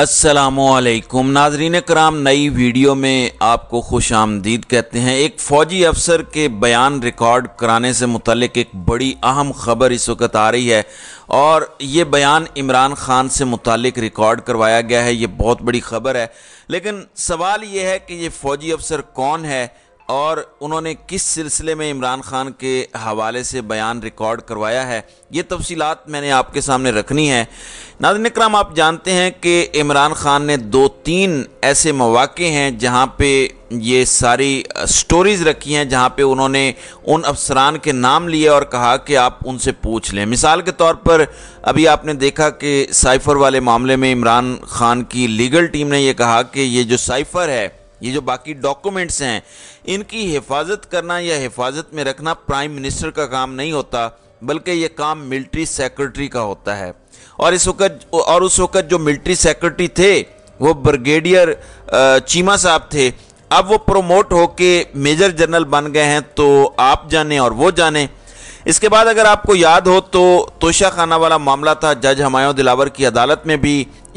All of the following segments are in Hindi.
असलकुम नाजरीन कराम नई वीडियो में आपको खुश आमदीद कहते हैं एक फ़ौजी अफसर के बयान रिकॉर्ड कराने से मुतलक एक बड़ी अहम खबर इस वक्त आ रही है और ये बयान इमरान ख़ान से मुतलक रिकॉर्ड करवाया गया है ये बहुत बड़ी खबर है लेकिन सवाल ये है कि ये फ़ौजी अफसर कौन है और उन्होंने किस सिलसिले में इमरान खान के हवाले से बयान रिकॉर्ड करवाया है ये तफसीत मैंने आपके सामने रखनी है नादिन कराम आप जानते हैं कि इमरान खान ने दो तीन ऐसे मौाक़े हैं जहाँ पे ये सारी स्टोरीज़ रखी हैं जहाँ पे उन्होंने उन अफसरान के नाम लिए और कहा कि आप उनसे पूछ लें मिसाल के तौर पर अभी आपने देखा कि साइफ़र वाले मामले में इमरान खान की लीगल टीम ने यह कहा कि ये जो साइफ़र है ये जो बाकी डॉक्यूमेंट्स हैं इनकी हिफाजत करना या हिफाजत में रखना प्राइम मिनिस्टर का काम नहीं होता बल्कि ये काम मिलिट्री सेक्रेटरी का होता है और इस वक्त और उस वक्त जो मिलिट्री सेक्रेटरी थे वो ब्रिगेडियर चीमा साहब थे अब वो प्रोमोट होके मेजर जनरल बन गए हैं तो आप जाने और वो जाने इसके बाद अगर आपको याद हो तो तोशा खाना वाला मामला था जज हमायों दिलावर की अदालत में भी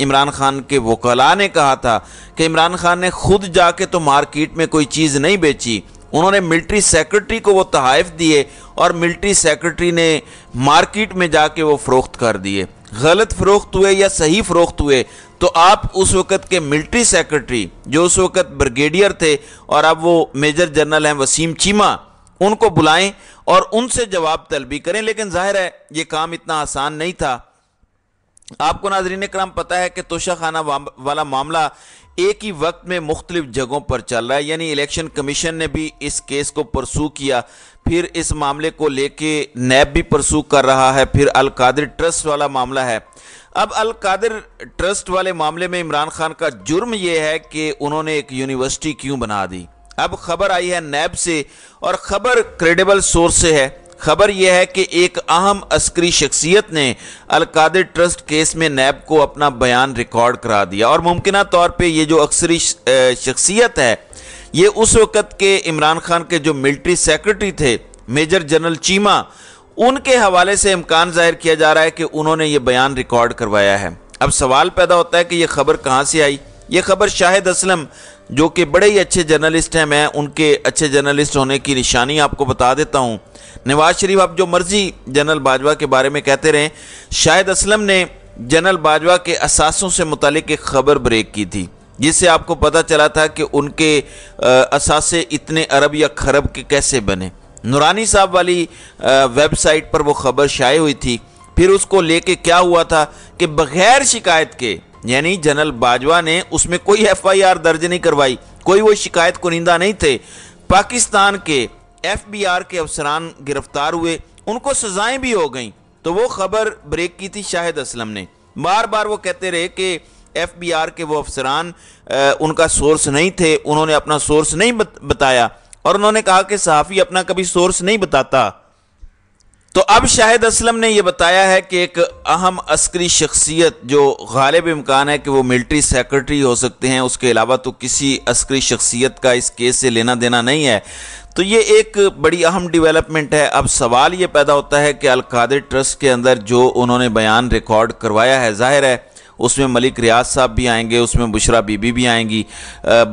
इमरान खान के वकला ने कहा था कि इमरान खान ने खुद जाके तो मार्केट में कोई चीज़ नहीं बेची उन्होंने मिलिट्री सेक्रेटरी को वो तहफ़ दिए और मिलिट्री सेक्रेटरी ने मार्केट में जाके वो फ़रोख्त कर दिए गलत फ़रोख्त हुए या सही फ़रोख्त हुए तो आप उस वक़्त के मिलिट्री सेक्रेटरी जो उस वक़्त ब्रिगेडियर थे और अब वो मेजर जनरल हैं वसीम चीमा उनको बुलाएं और उनसे जवाब तलबी करें लेकिन जाहिर है ये काम इतना आसान नहीं था आपको नाजरीन कराम पता है कि तोशा खाना वाला मामला एक ही वक्त में मुख्तलिफ जगहों पर चल रहा है यानी इलेक्शन कमीशन ने भी इस केस को परसू किया फिर इस मामले को लेके नैब भी परसू कर रहा है फिर अलकादिर ट्रस्ट वाला मामला है अब अलकादिर ट्रस्ट वाले मामले में इमरान खान का जुर्म यह है कि उन्होंने एक यूनिवर्सिटी क्यों बना दी अब खबर आई है नैब से और खबर क्रेडिबल सोर्स से है खबर यह है कि एक अहम अस्करी शख्सियत ने अलकादिर ट्रस्ट केस में नैब को अपना बयान रिकॉर्ड करा दिया और मुमकिन तौर पे ये जो अक्सरी शख्सियत है ये उस वक़्त के इमरान खान के जो मिलिट्री सेक्रेटरी थे मेजर जनरल चीमा उनके हवाले से इम्कान जाहिर किया जा रहा है कि उन्होंने ये बयान रिकॉर्ड करवाया है अब सवाल पैदा होता है कि यह खबर कहाँ से आई ये खबर शाहिद असलम जो कि बड़े ही अच्छे जर्नलिस्ट हैं मैं उनके अच्छे जर्नलिस्ट होने की निशानी आपको बता देता हूँ नवाज शरीफ आप जो मर्जी जनरल बाजवा के बारे में कहते रहें शायद असलम ने जनरल बाजवा के असासों से मुतलिक एक खबर ब्रेक की थी जिससे आपको पता चला था कि उनके असासे इतने अरब या खरब के कैसे बने नुरानी साहब वाली वेबसाइट पर वो खबर शाये हुई थी फिर उसको लेके क्या हुआ था कि बग़ैर शिकायत के यानी जनरल बाजवा ने उसमें कोई एफआईआर दर्ज नहीं करवाई कोई वो शिकायत कुनिंदा नहीं थे पाकिस्तान के एफबीआर के अफसरान गिरफ्तार हुए उनको सजाएं भी हो गई तो वो खबर ब्रेक की थी शाहिद असलम ने बार बार वो कहते रहे कि एफबीआर के वो अफसरान उनका सोर्स नहीं थे उन्होंने अपना सोर्स नहीं बताया और उन्होंने कहा कि सहाफ़ी अपना कभी सोर्स नहीं बताता तो अब शाहिद असलम ने यह बताया है कि एक अहम अस्करी शख्सियत जो गालिब इम्कान है कि वो मिलिट्री सेक्रेटरी हो सकते हैं उसके अलावा तो किसी अस्करी शख्सियत का इस केस से लेना देना नहीं है तो ये एक बड़ी अहम डेवलपमेंट है अब सवाल ये पैदा होता है कि अलकादर ट्रस्ट के अंदर जो उन्होंने बयान रिकॉर्ड करवाया है जाहिर है उसमें मलिक रियाज साहब भी आएंगे उसमें बुशरा बीबी भी आएंगी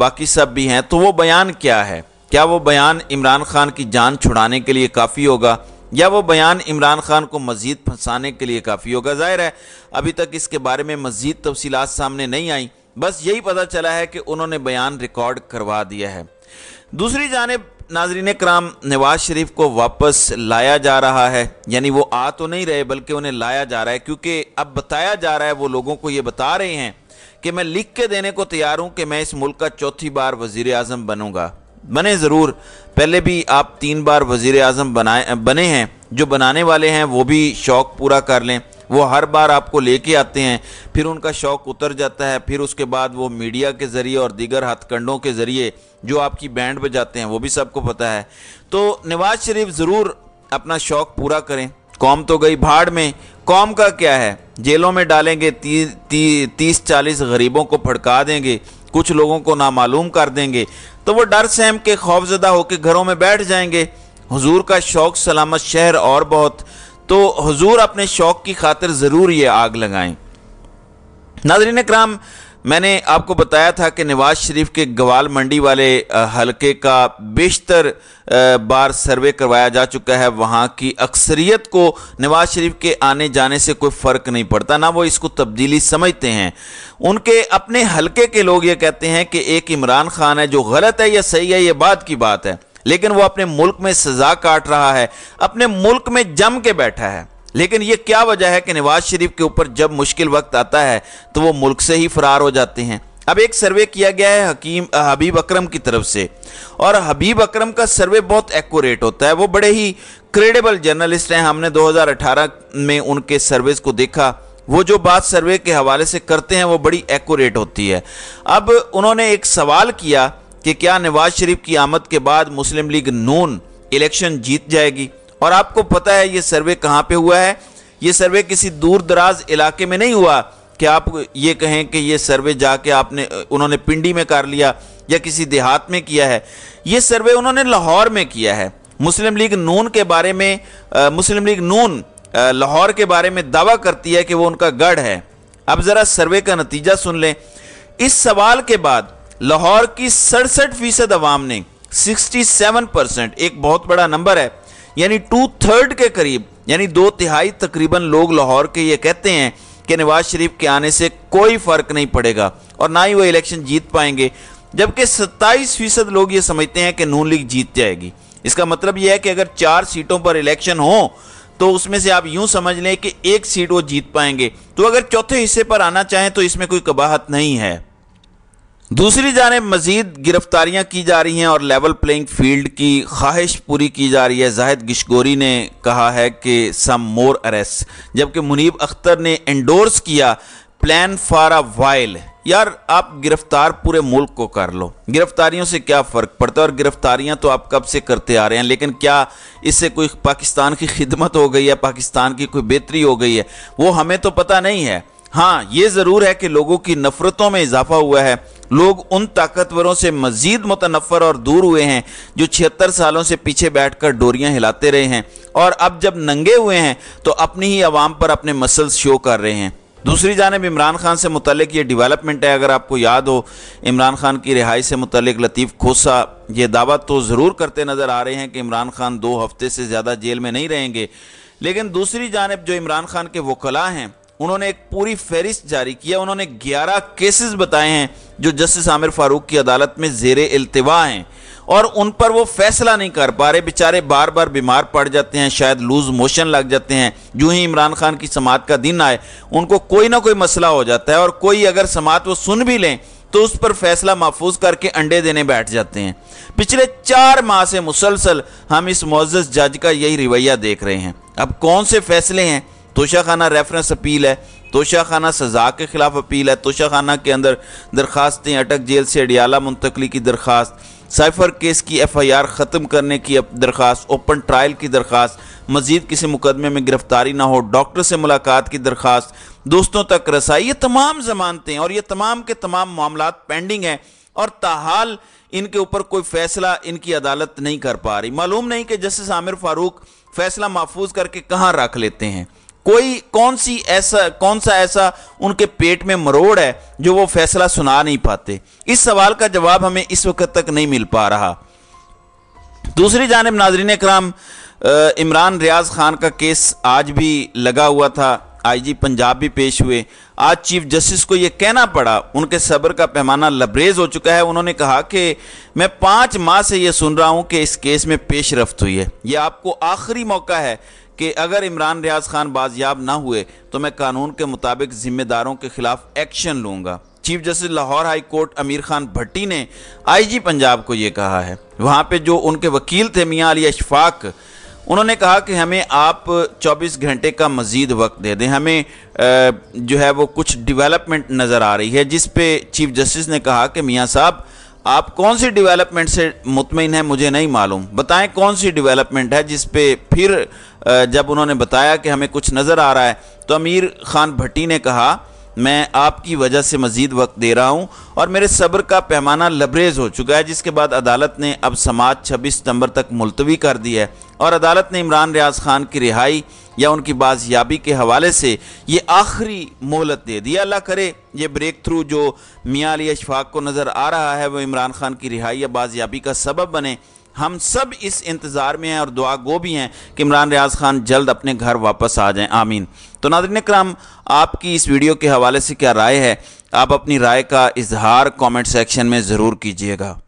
बाकी सब भी हैं तो वो बयान क्या है क्या वो बयान इमरान खान की जान छुड़ाने के लिए काफ़ी होगा या वो बयान इमरान खान को मज़ीद फंसाने के लिए काफ़ी होगा जाहिर है अभी तक इसके बारे में मज़ीद तफसीत सामने नहीं आई बस यही पता चला है कि उन्होंने बयान रिकॉर्ड करवा दिया है दूसरी जानब नाजरीन कराम नवाज शरीफ को वापस लाया जा रहा है यानी वो आ तो नहीं रहे बल्कि उन्हें लाया जा रहा है क्योंकि अब बताया जा रहा है वो लोगों को ये बता रहे हैं कि मैं लिख के देने को तैयार हूँ कि मैं इस मुल्क का चौथी बार वज़ी अजम बनूँगा बने ज़रूर पहले भी आप तीन बार वज़ी अजम बनाए बने हैं जो बनाने वाले हैं वो भी शौक़ पूरा कर लें वो हर बार आपको लेके आते हैं फिर उनका शौक़ उतर जाता है फिर उसके बाद वो मीडिया के ज़रिए और दीगर हथकंडों के ज़रिए जो आपकी बैंड बजाते हैं वो भी सबको पता है तो नवाज शरीफ ज़रूर अपना शौक़ पूरा करें कौम तो गई भाड़ में कौम का क्या है जेलों में डालेंगे ती, ती, तीस चालीस गरीबों को फड़का देंगे कुछ लोगों को नामालूम कर देंगे तो वो डर सहम के खौफजदा होकर घरों में बैठ जाएंगे हुजूर का शौक सलामत शहर और बहुत तो हुजूर अपने शौक की खातिर ज़रूर ये आग लगाएं नाजरीन कराम मैंने आपको बताया था कि नवाज शरीफ के गवाल मंडी वाले हलके का बेशतर बार सर्वे करवाया जा चुका है वहाँ की अक्सरियत को नवाज शरीफ के आने जाने से कोई फ़र्क नहीं पड़ता ना वो इसको तब्दीली समझते हैं उनके अपने हलके के लोग ये कहते हैं कि एक इमरान खान है जो गलत है या सही है ये बात की बात है लेकिन वो अपने मुल्क में सजा काट रहा है अपने मुल्क में जम के बैठा है लेकिन ये क्या वजह है कि नवाज शरीफ के ऊपर जब मुश्किल वक्त आता है तो वो मुल्क से ही फरार हो जाते हैं अब एक सर्वे किया गया है हकीम हबीब अकरम की तरफ से और हबीब अकरम का सर्वे बहुत एक्यूरेट होता है वो बड़े ही क्रेडिबल जर्नलिस्ट हैं हमने 2018 में उनके सर्वेस को देखा वो जो बात सर्वे के हवाले से करते हैं वो बड़ी एक्यूरेट होती है अब उन्होंने एक सवाल किया कि क्या नवाज शरीफ की आमद के बाद मुस्लिम लीग नून इलेक्शन जीत जाएगी और आपको पता है ये सर्वे कहाँ पे हुआ है ये सर्वे किसी दूर दराज इलाके में नहीं हुआ कि आप ये कहें कि ये सर्वे जाके आपने उन्होंने पिंडी में कर लिया या किसी देहात में किया है ये सर्वे उन्होंने लाहौर में किया है मुस्लिम लीग नून के बारे में आ, मुस्लिम लीग नून लाहौर के बारे में दावा करती है कि वो उनका गढ़ है अब ज़रा सर्वे का नतीजा सुन लें इस सवाल के बाद लाहौर की सड़सठ फीसद आवाम ने सेवन परसेंट एक बहुत बड़ा नंबर है यानी टू थर्ड के करीब यानी दो तिहाई तकरीबन लोग लाहौर के ये कहते हैं कि नवाज शरीफ के आने से कोई फ़र्क नहीं पड़ेगा और ना ही वो इलेक्शन जीत पाएंगे जबकि सत्ताईस फीसद लोग ये समझते हैं कि नून लीग जीत जाएगी इसका मतलब यह है कि अगर चार सीटों पर इलेक्शन हो तो उसमें से आप यूं समझ लें कि एक सीट वो जीत पाएंगे तो अगर चौथे हिस्से पर आना चाहें तो इसमें कोई कबाहत नहीं है दूसरी जानब मजीद गिरफ्तारियां की जा रही हैं और लेवल प्लेइंग फील्ड की ख्वाहिश पूरी की जा रही है जाहिद गिशगोरी ने कहा है कि सम मोर अरेस्ट जबकि मुनीब अख्तर ने एंडोर्स किया प्लान फॉर अ वाइल यार आप गिरफ्तार पूरे मुल्क को कर लो गिरफ्तारियों से क्या फ़र्क पड़ता है और गिरफ्तारियां तो आप कब से करते आ रहे हैं लेकिन क्या इससे कोई पाकिस्तान की खिदमत हो गई है पाकिस्तान की कोई बेहतरी हो गई है वो हमें तो पता नहीं है हाँ ये ज़रूर है कि लोगों की नफ़रतों में इजाफा हुआ है लोग उन ताकतवरों से मजीद मुतनफ़र और दूर हुए हैं जो छिहत्तर सालों से पीछे बैठकर डोरियां हिलाते रहे हैं और अब जब नंगे हुए हैं तो अपनी ही आवाम पर अपने मसल्स शो कर रहे हैं दूसरी जानब इमरान खान से मुतलिक ये डेवलपमेंट है अगर आपको याद हो इमरान खान की रिहाई से मुतलिक लतीफ़ खोसा ये दावा तो ज़रूर करते नज़र आ रहे हैं कि इमरान खान दो हफ्ते से ज़्यादा जेल में नहीं रहेंगे लेकिन दूसरी जानब जो इमरान खान के वकला हैं उन्होंने एक पूरी फहरिस्त जारी किया उन्होंने ग्यारह केसेस बताए हैं जो जस्टिस आमिर फारूक की अदालत में जेर अल्तवा हैं और उन पर वो फैसला नहीं कर पा रहे बेचारे बार बार बीमार पड़ जाते हैं शायद लूज मोशन लग जाते हैं यूं ही इमरान खान की समात का दिन आए उनको कोई ना कोई मसला हो जाता है और कोई अगर समात वो सुन भी लें तो उस पर फैसला महफूज करके अंडे देने बैठ जाते हैं पिछले चार माह से मुसलसल हम इस मोजस जज का यही रवैया देख रहे हैं अब कौन से फैसले हैं तोशाखाना रेफरेंस अपील है तोशा खाना सजा के खिलाफ अपील है तोशा खाना के अंदर दरखास्तें अटक जेल से अडियाला मुंतकली की दरखास्त साइफर केस की एफ आई आर ख़त्म करने की दरखास्त ओपन ट्रायल की दरखास्त मजीद किसी मुकदमे में गिरफ्तारी ना हो डॉक्टर से मुलाकात की दरखास्त दोस्तों तक रसाई ये तमाम जमानतें और ये तमाम के तमाम मामला पेंडिंग हैं और ताहाल इनके ऊपर कोई फैसला इनकी अदालत नहीं कर पा रही मालूम नहीं कि जस्टिस आमिर फारूक फैसला महफूज करके कहाँ रख लेते हैं कोई कौन सी ऐसा कौन सा ऐसा उनके पेट में मरोड़ है जो वो फैसला सुना नहीं पाते इस सवाल का जवाब हमें इस वक्त तक नहीं मिल पा रहा दूसरी जानब नाजरीन कराम इमरान रियाज खान का केस आज भी लगा हुआ था आईजी पंजाब भी पेश हुए आज चीफ जस्टिस को यह कहना पड़ा उनके सब्र का पैमाना लबरेज हो चुका है उन्होंने कहा कि मैं पाँच माह से यह सुन रहा हूं कि इस केस में पेश रफ्त हुई है यह आपको आखिरी मौका है कि अगर इमरान रियाज खान बाजियाब ना हुए तो मैं कानून के मुताबिक जिम्मेदारों के खिलाफ एक्शन लूँगा chief justice Lahore high court Ameer Khan भट्टी ने आईजी पंजाब को ये कहा है वहाँ पे जो उनके वकील थे मियाँ अली अशफाक उन्होंने कहा कि हमें आप 24 घंटे का मज़ीद वक्त दे दें हमें जो है वो कुछ डेवलपमेंट नज़र आ रही है जिस पे चीफ जस्टिस ने कहा कि मियाँ साहब आप कौन सी डेवलपमेंट से मुतमिन हैं मुझे नहीं मालूम बताएं कौन सी डेवलपमेंट है जिसपे फिर जब उन्होंने बताया कि हमें कुछ नज़र आ रहा है तो अमीर ख़ान भट्टी ने कहा मैं आपकी वजह से मज़ीद वक्त दे रहा हूँ और मेरे सब्र का पैमाना लबरेज हो चुका है जिसके बाद अदालत ने अब समाज छब्बीस सितम्बर तक मुलतवी कर दी है और अदालत ने इमरान रियाज खान की रिहाई या उनकी बाजियाबी के हवाले से ये आखिरी मोहलत दे दी अल्लाह करे ये ब्रेक थ्रू जो मियाँ अली अशफाक को नज़र आ रहा है वो इमरान खान की रिहाई या बाजियाबी का सबब बने हम सब इस इंतज़ार में हैं और दुआ गो भी हैं कि इमरान रियाज खान जल्द अपने घर वापस आ जाएं आमीन तो नादरन कराम आपकी इस वीडियो के हवाले से क्या राय है आप अपनी राय का इजहार कमेंट सेक्शन में ज़रूर कीजिएगा